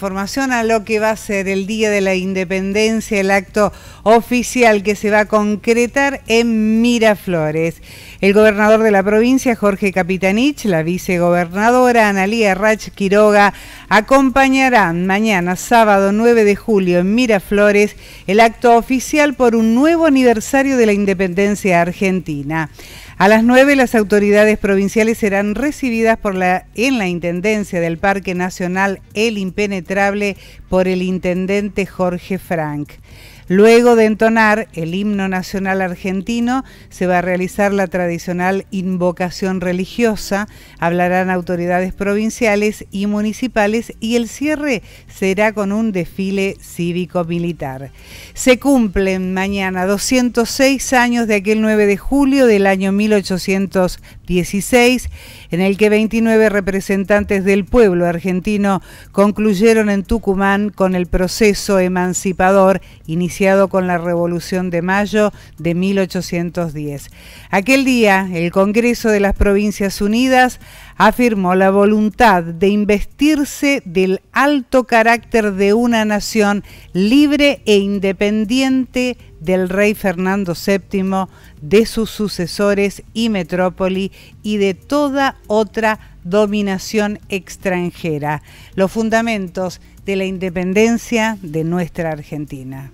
Información a lo que va a ser el Día de la Independencia, el acto oficial que se va a concretar en Miraflores. El gobernador de la provincia, Jorge Capitanich, la vicegobernadora Analía Rach Quiroga, acompañarán mañana, sábado 9 de julio, en Miraflores, el acto oficial por un nuevo aniversario de la independencia argentina. A las 9 las autoridades provinciales serán recibidas por la, en la Intendencia del Parque Nacional El Impenetrable por el Intendente Jorge Frank. Luego de entonar el himno nacional argentino, se va a realizar la tradicional invocación religiosa, hablarán autoridades provinciales y municipales y el cierre será con un desfile cívico-militar. Se cumplen mañana 206 años de aquel 9 de julio del año 1816, en el que 29 representantes del pueblo argentino concluyeron en Tucumán con el proceso emancipador iniciado con la Revolución de Mayo de 1810. Aquel día, el Congreso de las Provincias Unidas afirmó la voluntad de investirse del alto carácter de una nación libre e independiente del rey Fernando VII, de sus sucesores y metrópoli y de toda otra dominación extranjera, los fundamentos de la independencia de nuestra Argentina.